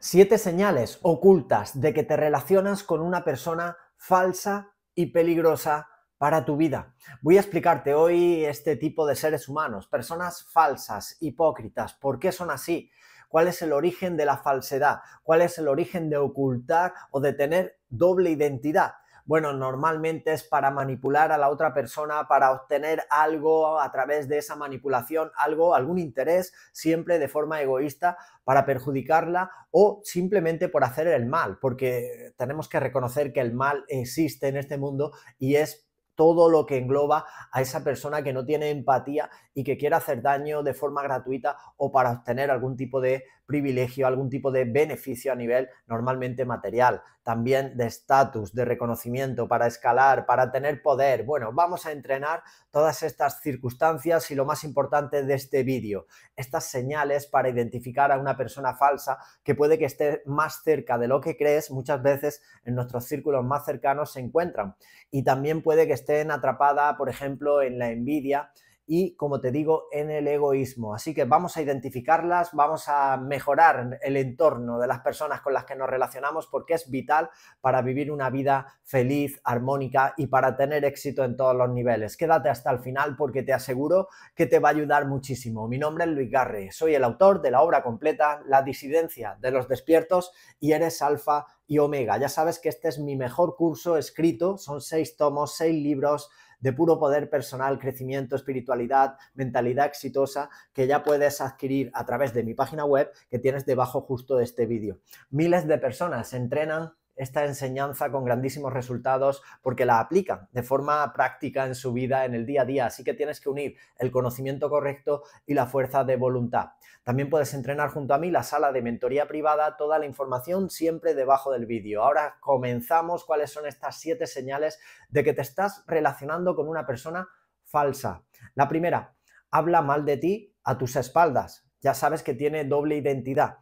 Siete señales ocultas de que te relacionas con una persona falsa y peligrosa para tu vida. Voy a explicarte hoy este tipo de seres humanos, personas falsas, hipócritas, por qué son así, cuál es el origen de la falsedad, cuál es el origen de ocultar o de tener doble identidad bueno, normalmente es para manipular a la otra persona, para obtener algo a través de esa manipulación, algo, algún interés, siempre de forma egoísta, para perjudicarla o simplemente por hacer el mal, porque tenemos que reconocer que el mal existe en este mundo y es todo lo que engloba a esa persona que no tiene empatía y que quiere hacer daño de forma gratuita o para obtener algún tipo de privilegio, algún tipo de beneficio a nivel normalmente material, también de estatus, de reconocimiento, para escalar, para tener poder. Bueno, vamos a entrenar todas estas circunstancias y lo más importante de este vídeo, estas señales para identificar a una persona falsa que puede que esté más cerca de lo que crees, muchas veces en nuestros círculos más cercanos se encuentran. Y también puede que estén atrapada, por ejemplo, en la envidia y, como te digo, en el egoísmo. Así que vamos a identificarlas, vamos a mejorar el entorno de las personas con las que nos relacionamos porque es vital para vivir una vida feliz, armónica y para tener éxito en todos los niveles. Quédate hasta el final porque te aseguro que te va a ayudar muchísimo. Mi nombre es Luis Garre, soy el autor de la obra completa La disidencia de los despiertos y eres alfa y Omega. Ya sabes que este es mi mejor curso escrito, son seis tomos, seis libros de puro poder personal, crecimiento, espiritualidad, mentalidad exitosa, que ya puedes adquirir a través de mi página web que tienes debajo justo de este vídeo. Miles de personas entrenan esta enseñanza con grandísimos resultados porque la aplican de forma práctica en su vida, en el día a día. Así que tienes que unir el conocimiento correcto y la fuerza de voluntad. También puedes entrenar junto a mí la sala de mentoría privada, toda la información siempre debajo del vídeo. Ahora comenzamos cuáles son estas siete señales de que te estás relacionando con una persona falsa. La primera, habla mal de ti a tus espaldas. Ya sabes que tiene doble identidad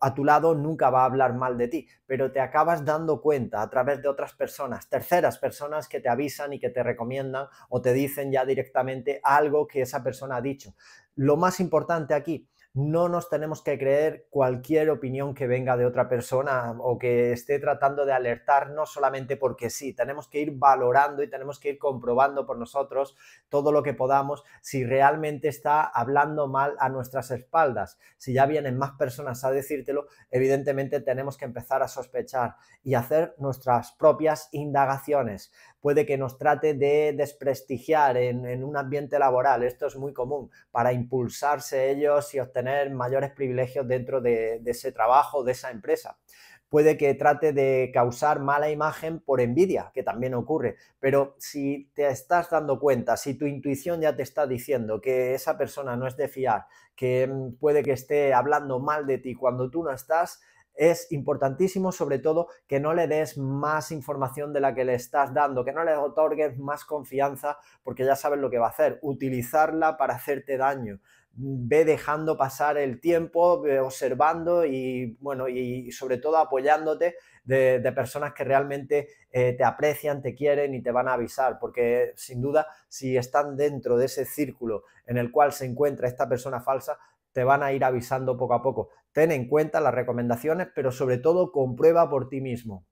a tu lado nunca va a hablar mal de ti, pero te acabas dando cuenta a través de otras personas, terceras personas que te avisan y que te recomiendan o te dicen ya directamente algo que esa persona ha dicho. Lo más importante aquí no nos tenemos que creer cualquier opinión que venga de otra persona o que esté tratando de alertarnos solamente porque sí. Tenemos que ir valorando y tenemos que ir comprobando por nosotros todo lo que podamos si realmente está hablando mal a nuestras espaldas. Si ya vienen más personas a decírtelo, evidentemente tenemos que empezar a sospechar y hacer nuestras propias indagaciones puede que nos trate de desprestigiar en, un ambiente laboral. Esto es muy común para impulsarse ellos y obtener mayores privilegios dentro de, de ese trabajo, de esa empresa puede que trate de causar mala imagen por envidia, que también ocurre. Pero si te estás dando cuenta, si tu intuición ya te está diciendo que esa persona no es de fiar, que mm, puede que esté hablando mal de ti cuando tú no estás, es importantísimo sobre todo que no le des más información de la que le estás dando, que no le otorgues más confianza porque ya sabes lo que va a hacer, utilizarla para hacerte daño. Ve dejando pasar el tiempo, observando y bueno, y sobre todo apoyándote de, personas que realmente eh, te aprecian, te quieren y te van a avisar, porque sin duda, si están dentro de ese círculo en el cual se encuentra esta persona falsa, te van a ir avisando poco a poco. Ten en cuenta las recomendaciones, pero sobre todo comprueba por ti mismo.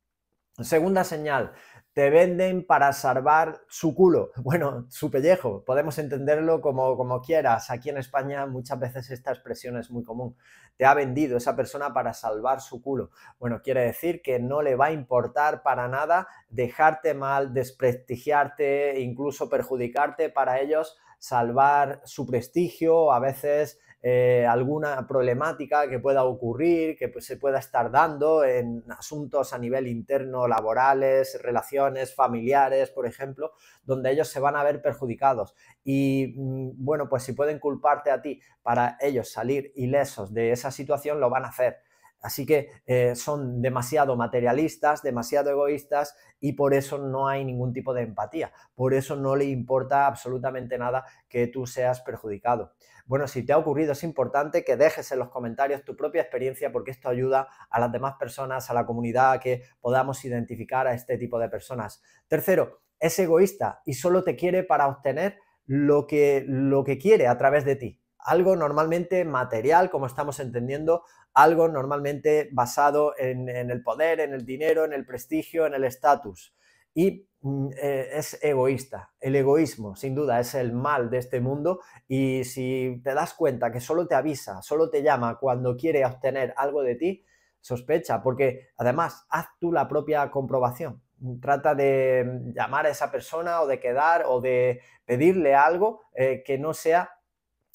Segunda señal, te venden para salvar su culo, bueno, su pellejo, podemos entenderlo como, como quieras. Aquí en España muchas veces esta expresión es muy común. Te ha vendido esa persona para salvar su culo. Bueno, quiere decir que no le va a importar para nada dejarte mal, desprestigiarte, incluso perjudicarte para ellos salvar su prestigio, a veces eh, alguna problemática que pueda ocurrir, que pues, se pueda estar dando en asuntos a nivel interno, laborales, relaciones familiares, por ejemplo, donde ellos se van a ver perjudicados. Y mm, bueno, pues si pueden culparte a ti para ellos salir ilesos de esa situación, lo van a hacer. Así que eh, son demasiado materialistas, demasiado egoístas y por eso no hay ningún tipo de empatía. Por eso no le importa absolutamente nada que tú seas perjudicado. Bueno, si te ha ocurrido es importante que dejes en los comentarios tu propia experiencia porque esto ayuda a las demás personas, a la comunidad, a que podamos identificar a este tipo de personas. Tercero, es egoísta y solo te quiere para obtener lo que quiere a través de ti algo normalmente material, como estamos entendiendo, algo normalmente basado en, el poder, en el dinero, en el prestigio, en el estatus. Y mm, eh, es egoísta. El egoísmo, sin duda, es el mal de este mundo y si te das cuenta que solo te avisa, solo te llama cuando quiere obtener algo de ti, sospecha, porque además haz tú la propia comprobación. Trata de llamar a esa persona o de quedar o de pedirle algo eh, que no sea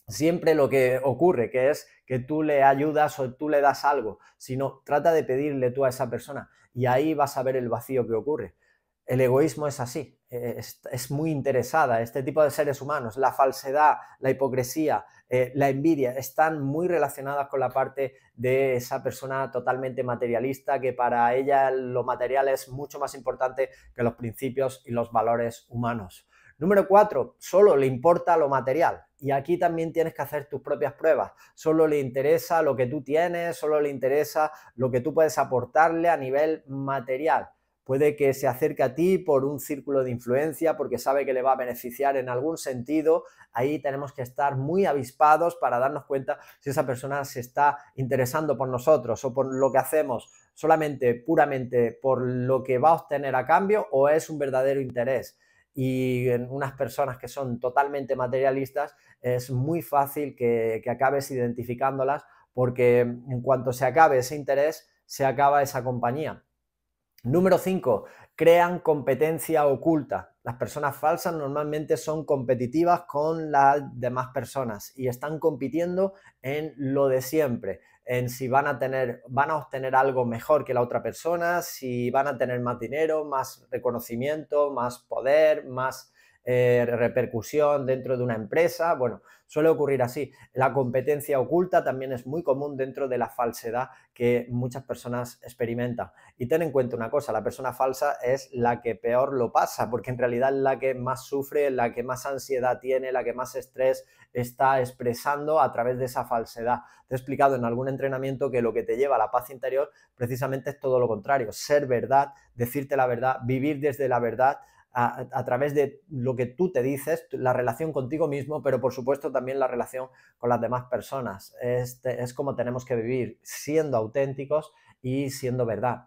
siempre lo que ocurre, que es que tú le ayudas o tú le das algo, sino trata de pedirle tú a esa persona y ahí vas a ver el vacío que ocurre. El egoísmo es así, eh, es, muy interesada, este tipo de seres humanos, la falsedad, la hipocresía, eh, la envidia, están muy relacionadas con la parte de esa persona totalmente materialista, que para ella lo material es mucho más importante que los principios y los valores humanos. Número cuatro, solo le importa lo material. Y aquí también tienes que hacer tus propias pruebas. Solo le interesa lo que tú tienes, solo le interesa lo que tú puedes aportarle a nivel material. Puede que se acerque a ti por un círculo de influencia, porque sabe que le va a beneficiar en algún sentido. Ahí tenemos que estar muy avispados para darnos cuenta si esa persona se está interesando por nosotros o por lo que hacemos solamente, puramente por lo que va a obtener a cambio o es un verdadero interés y en unas personas que son totalmente materialistas, es muy fácil que, que acabes identificándolas porque en cuanto se acabe ese interés, se acaba esa compañía. Número 5. Crean competencia oculta. Las personas falsas normalmente son competitivas con las demás personas y están compitiendo en lo de siempre, en si van a tener, van a obtener algo mejor que la otra persona, si van a tener más dinero, más reconocimiento, más poder, más eh, repercusión dentro de una empresa. Bueno, suele ocurrir así. La competencia oculta también es muy común dentro de la falsedad que muchas personas experimentan. Y ten en cuenta una cosa, la persona falsa es la que peor lo pasa, porque en realidad es la que más sufre, la que más ansiedad tiene, la que más estrés está expresando a través de esa falsedad. Te he explicado en algún entrenamiento que lo que te lleva a la paz interior precisamente es todo lo contrario, ser verdad, decirte la verdad, vivir desde la verdad a, través de lo que tú te dices, la relación contigo mismo, pero por supuesto también la relación con las demás personas. Este, es como tenemos que vivir, siendo auténticos y siendo verdad.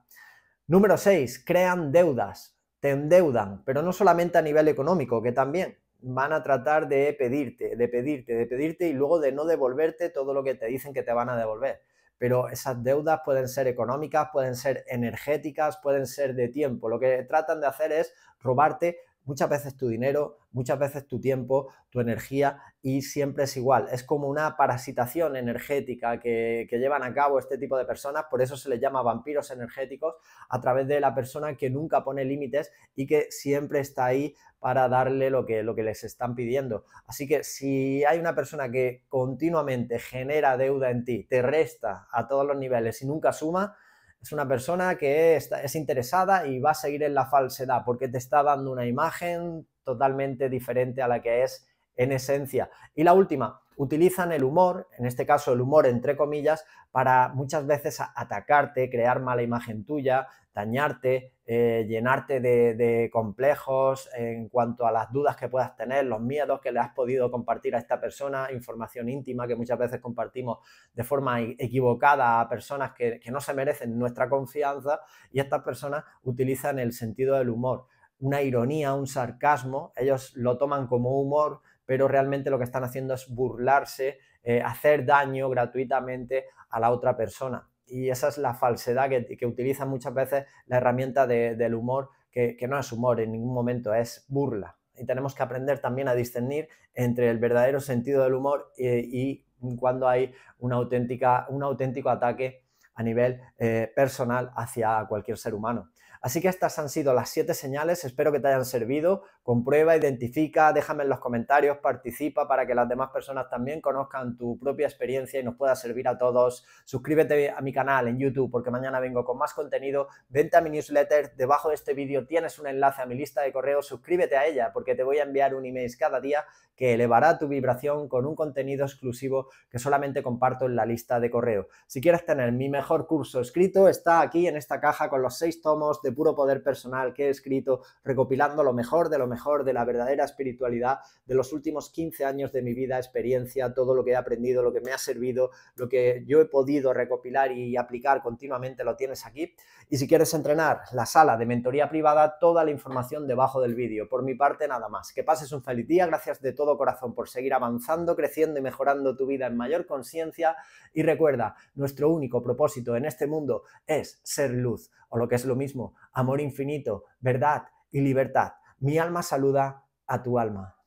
Número 6, crean deudas, te endeudan, pero no solamente a nivel económico, que también van a tratar de pedirte, de pedirte, de pedirte y luego de no devolverte todo lo que te dicen que te van a devolver pero esas deudas pueden ser económicas, pueden ser energéticas, pueden ser de tiempo. Lo que tratan de hacer es robarte muchas veces tu dinero, muchas veces tu tiempo, tu energía y siempre es igual. Es como una parasitación energética que, llevan a cabo este tipo de personas, por eso se les llama vampiros energéticos, a través de la persona que nunca pone límites y que siempre está ahí para darle lo que, lo que les están pidiendo. Así que si hay una persona que continuamente genera deuda en ti, te resta a todos los niveles y nunca suma, es una persona que está, es interesada y va a seguir en la falsedad porque te está dando una imagen totalmente diferente a la que es en esencia. Y la última, utilizan el humor, en este caso el humor entre comillas, para muchas veces atacarte, crear mala imagen tuya, dañarte, eh, llenarte de, complejos en cuanto a las dudas que puedas tener, los miedos que le has podido compartir a esta persona, información íntima que muchas veces compartimos de forma e, equivocada a personas que, que no se merecen nuestra confianza y estas personas utilizan el sentido del humor una ironía, un sarcasmo, ellos lo toman como humor, pero realmente lo que están haciendo es burlarse, eh, hacer daño gratuitamente a la otra persona. Y esa es la falsedad que, utilizan utiliza muchas veces la herramienta del humor, que, no es humor en ningún momento, es burla y tenemos que aprender también a discernir entre el verdadero sentido del humor eh, y, cuando hay una auténtica, un auténtico ataque a nivel eh, personal hacia cualquier ser humano. Así que estas han sido las siete señales, espero que te hayan servido. Comprueba, identifica, déjame en los comentarios, participa para que las demás personas también conozcan tu propia experiencia y nos pueda servir a todos. Suscríbete a mi canal en YouTube porque mañana vengo con más contenido. Vente a mi newsletter, debajo de este vídeo tienes un enlace a mi lista de correos, suscríbete a ella porque te voy a enviar un email cada día que elevará tu vibración con un contenido exclusivo que solamente comparto en la lista de correo. Si quieres tener mi mejor curso escrito, está aquí en esta caja con los seis tomos de puro poder personal que he escrito recopilando lo mejor de lo mejor de la verdadera espiritualidad de los últimos 15 años de mi vida, experiencia, todo lo que he aprendido, lo que me ha servido, lo que yo he podido recopilar y aplicar continuamente, lo tienes aquí. Y si quieres entrenar la sala de mentoría privada, toda la información debajo del vídeo. Por mi parte, nada más. Que pases un feliz día. Gracias de todo corazón por seguir avanzando, creciendo y mejorando tu vida en mayor conciencia. Y recuerda, nuestro único propósito en este mundo es ser luz, o lo que es lo mismo, amor infinito, verdad y libertad. Mi alma saluda a tu alma.